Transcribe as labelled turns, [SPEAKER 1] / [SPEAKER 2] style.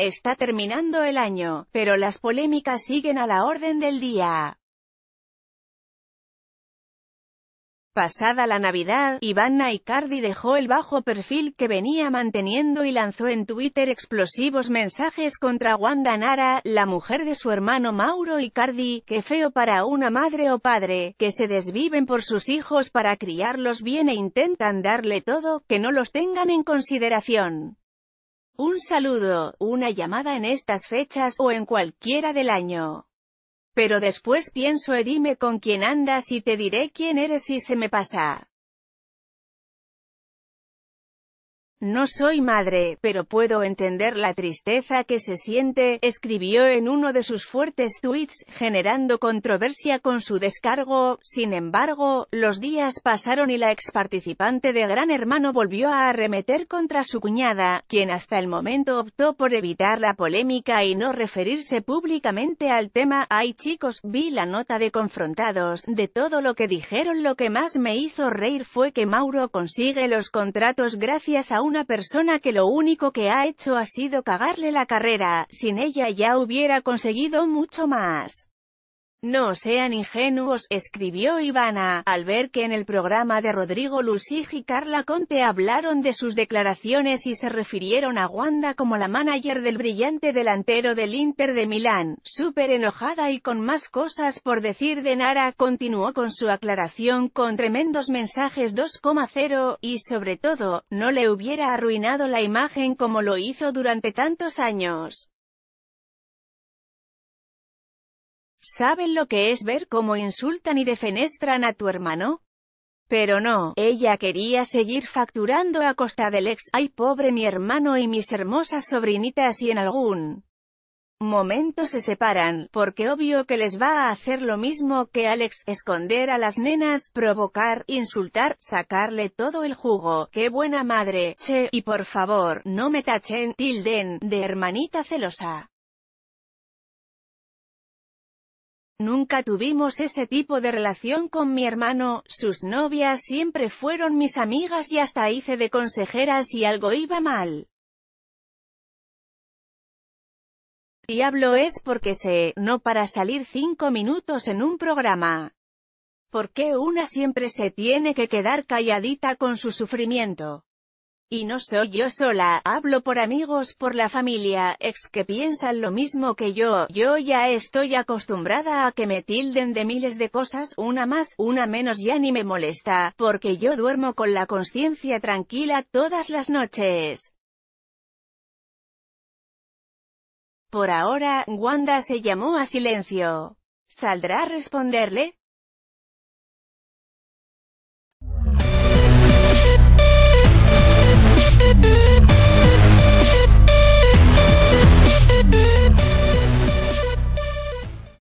[SPEAKER 1] Está terminando el año, pero las polémicas siguen a la orden del día. Pasada la Navidad, Ivana Icardi dejó el bajo perfil que venía manteniendo y lanzó en Twitter explosivos mensajes contra Wanda Nara, la mujer de su hermano Mauro Icardi, que feo para una madre o padre, que se desviven por sus hijos para criarlos bien e intentan darle todo, que no los tengan en consideración un saludo, una llamada en estas fechas o en cualquiera del año. Pero después pienso e dime con quién andas y te diré quién eres y se me pasa. No soy madre, pero puedo entender la tristeza que se siente, escribió en uno de sus fuertes tweets, generando controversia con su descargo. Sin embargo, los días pasaron y la ex participante de Gran Hermano volvió a arremeter contra su cuñada, quien hasta el momento optó por evitar la polémica y no referirse públicamente al tema. Ay chicos, vi la nota de confrontados, de todo lo que dijeron lo que más me hizo reír fue que Mauro consigue los contratos gracias a un una persona que lo único que ha hecho ha sido cagarle la carrera, sin ella ya hubiera conseguido mucho más. No sean ingenuos, escribió Ivana, al ver que en el programa de Rodrigo Lusig y Carla Conte hablaron de sus declaraciones y se refirieron a Wanda como la manager del brillante delantero del Inter de Milán, súper enojada y con más cosas por decir de Nara, continuó con su aclaración con tremendos mensajes 2,0, y sobre todo, no le hubiera arruinado la imagen como lo hizo durante tantos años. ¿Saben lo que es ver cómo insultan y defenestran a tu hermano? Pero no, ella quería seguir facturando a costa del ex. ¡Ay pobre mi hermano y mis hermosas sobrinitas! Y en algún momento se separan, porque obvio que les va a hacer lo mismo que Alex, esconder a las nenas, provocar, insultar, sacarle todo el jugo, qué buena madre, che, y por favor, no me tachen, tilden, de hermanita celosa. Nunca tuvimos ese tipo de relación con mi hermano, sus novias siempre fueron mis amigas y hasta hice de consejeras si algo iba mal. Si hablo es porque sé, no para salir cinco minutos en un programa. ¿Por qué una siempre se tiene que quedar calladita con su sufrimiento? Y no soy yo sola, hablo por amigos, por la familia, ex que piensan lo mismo que yo, yo ya estoy acostumbrada a que me tilden de miles de cosas, una más, una menos ya ni me molesta, porque yo duermo con la conciencia tranquila todas las noches. Por ahora, Wanda se llamó a silencio. ¿Saldrá a responderle?